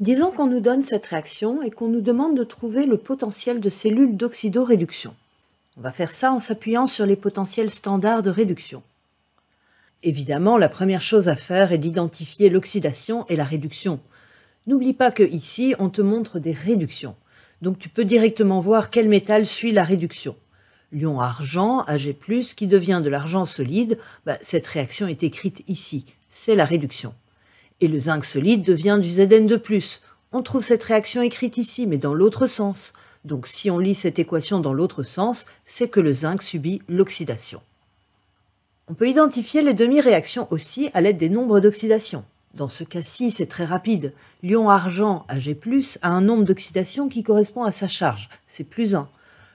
Disons qu'on nous donne cette réaction et qu'on nous demande de trouver le potentiel de cellules d'oxydoréduction. On va faire ça en s'appuyant sur les potentiels standards de réduction. Évidemment, la première chose à faire est d'identifier l'oxydation et la réduction. N'oublie pas que ici, on te montre des réductions. Donc tu peux directement voir quel métal suit la réduction. L'ion argent, Ag+, qui devient de l'argent solide, bah, cette réaction est écrite ici. C'est la réduction et le zinc solide devient du Zn de plus. On trouve cette réaction écrite ici, mais dans l'autre sens. Donc si on lit cette équation dans l'autre sens, c'est que le zinc subit l'oxydation. On peut identifier les demi-réactions aussi à l'aide des nombres d'oxydation. Dans ce cas-ci, c'est très rapide. L'ion argent Ag+, a un nombre d'oxydation qui correspond à sa charge, c'est plus 1.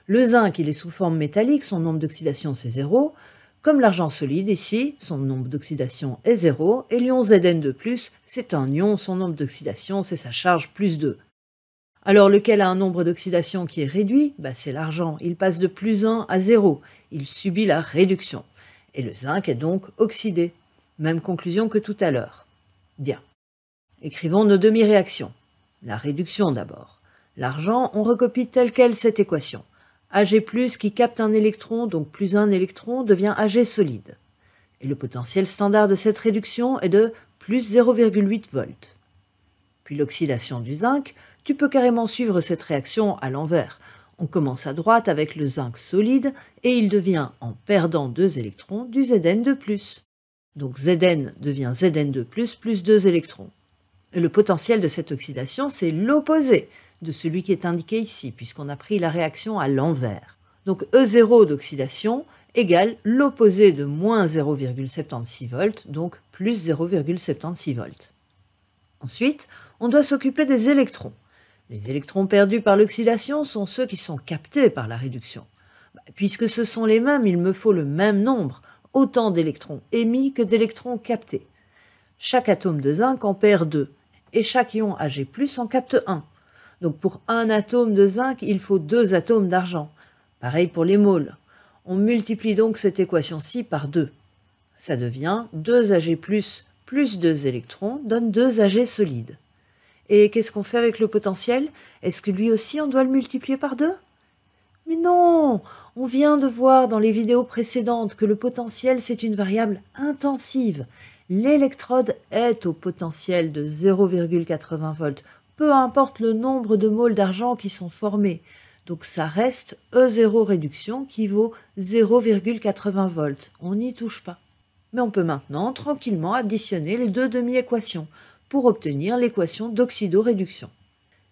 Le zinc, il est sous forme métallique, son nombre d'oxydation c'est 0. Comme l'argent solide ici, son nombre d'oxydation est 0, et l'ion Zn de plus, c'est un ion, son nombre d'oxydation, c'est sa charge plus 2. Alors lequel a un nombre d'oxydation qui est réduit bah, C'est l'argent, il passe de plus 1 à 0, il subit la réduction. Et le zinc est donc oxydé. Même conclusion que tout à l'heure. Bien. Écrivons nos demi-réactions. La réduction d'abord. L'argent, on recopie telle quelle cette équation. Ag qui capte un électron, donc plus un électron, devient Ag solide. Et le potentiel standard de cette réduction est de plus 0,8 volts. Puis l'oxydation du zinc, tu peux carrément suivre cette réaction à l'envers. On commence à droite avec le zinc solide et il devient, en perdant deux électrons, du Zn de Donc Zn devient Zn de plus deux électrons. Et le potentiel de cette oxydation, c'est l'opposé de celui qui est indiqué ici, puisqu'on a pris la réaction à l'envers. Donc E0 d'oxydation égale l'opposé de moins 0,76 volts, donc plus 0,76 volts. Ensuite, on doit s'occuper des électrons. Les électrons perdus par l'oxydation sont ceux qui sont captés par la réduction. Bah, puisque ce sont les mêmes, il me faut le même nombre, autant d'électrons émis que d'électrons captés. Chaque atome de zinc en perd 2, et chaque ion Ag+ en capte 1. Donc pour un atome de zinc, il faut deux atomes d'argent. Pareil pour les moles. On multiplie donc cette équation-ci par 2. Ça devient 2Ag+, plus 2 électrons donne 2Ag solides. Et qu'est-ce qu'on fait avec le potentiel Est-ce que lui aussi on doit le multiplier par 2 Mais non On vient de voir dans les vidéos précédentes que le potentiel c'est une variable intensive. L'électrode est au potentiel de 0,80 volts peu importe le nombre de moles d'argent qui sont formés. Donc ça reste E0 réduction qui vaut 0,80 volts. On n'y touche pas. Mais on peut maintenant tranquillement additionner les deux demi-équations pour obtenir l'équation d'oxydoréduction.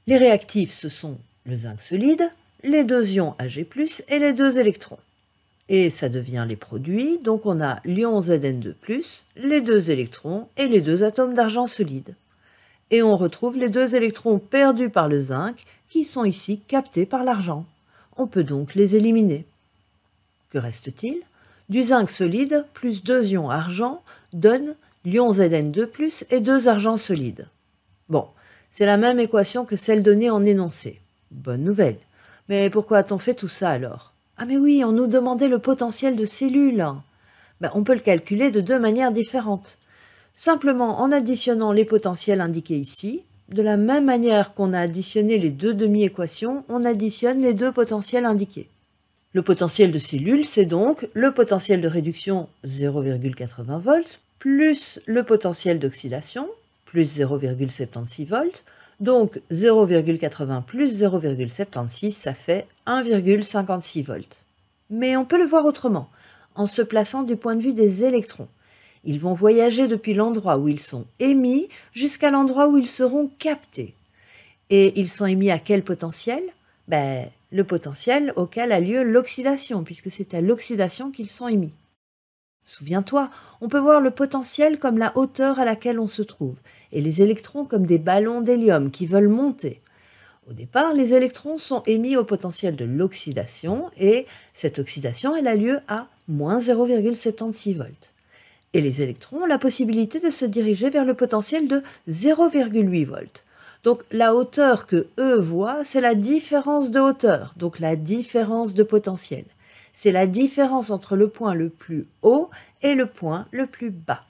Les réactifs, ce sont le zinc solide, les deux ions Ag+, et les deux électrons. Et ça devient les produits, donc on a l'ion Zn2+, les deux électrons et les deux atomes d'argent solide et on retrouve les deux électrons perdus par le zinc qui sont ici captés par l'argent. On peut donc les éliminer. Que reste-t-il Du zinc solide plus deux ions argent donne l'ion Zn2 et deux argents solides. Bon, c'est la même équation que celle donnée en énoncé. Bonne nouvelle. Mais pourquoi a-t-on fait tout ça alors Ah mais oui, on nous demandait le potentiel de cellules. Ben, on peut le calculer de deux manières différentes simplement en additionnant les potentiels indiqués ici. De la même manière qu'on a additionné les deux demi-équations, on additionne les deux potentiels indiqués. Le potentiel de cellule, c'est donc le potentiel de réduction 0,80 V plus le potentiel d'oxydation, plus 0,76 V. Donc 0,80 plus 0,76, ça fait 1,56 V. Mais on peut le voir autrement, en se plaçant du point de vue des électrons. Ils vont voyager depuis l'endroit où ils sont émis jusqu'à l'endroit où ils seront captés. Et ils sont émis à quel potentiel ben, Le potentiel auquel a lieu l'oxydation, puisque c'est à l'oxydation qu'ils sont émis. Souviens-toi, on peut voir le potentiel comme la hauteur à laquelle on se trouve, et les électrons comme des ballons d'hélium qui veulent monter. Au départ, les électrons sont émis au potentiel de l'oxydation, et cette oxydation, elle a lieu à moins 0,76 volts et les électrons ont la possibilité de se diriger vers le potentiel de 0,8 volts. Donc la hauteur que E voient, c'est la différence de hauteur, donc la différence de potentiel. C'est la différence entre le point le plus haut et le point le plus bas.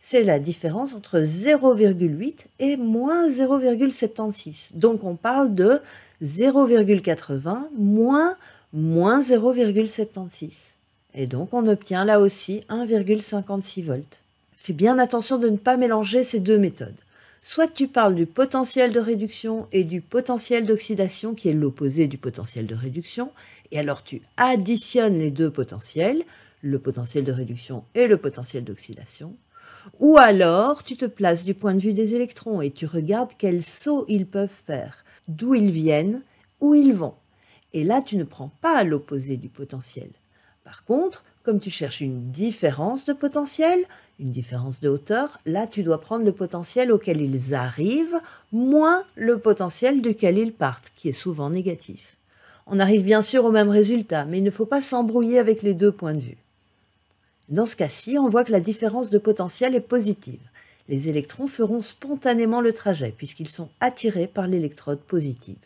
C'est la différence entre 0,8 et moins 0,76. Donc on parle de 0,80 moins moins 0,76. Et donc on obtient là aussi 1,56 volts. Fais bien attention de ne pas mélanger ces deux méthodes. Soit tu parles du potentiel de réduction et du potentiel d'oxydation qui est l'opposé du potentiel de réduction, et alors tu additionnes les deux potentiels, le potentiel de réduction et le potentiel d'oxydation. Ou alors, tu te places du point de vue des électrons et tu regardes quel saut ils peuvent faire, d'où ils viennent, où ils vont. Et là, tu ne prends pas l'opposé du potentiel. Par contre, comme tu cherches une différence de potentiel, une différence de hauteur, là tu dois prendre le potentiel auquel ils arrivent moins le potentiel duquel ils partent, qui est souvent négatif. On arrive bien sûr au même résultat, mais il ne faut pas s'embrouiller avec les deux points de vue. Dans ce cas-ci, on voit que la différence de potentiel est positive. Les électrons feront spontanément le trajet puisqu'ils sont attirés par l'électrode positive.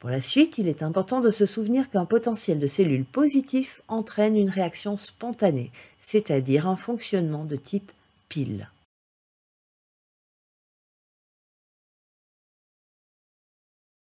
Pour la suite, il est important de se souvenir qu'un potentiel de cellules positif entraîne une réaction spontanée, c'est-à-dire un fonctionnement de type pile.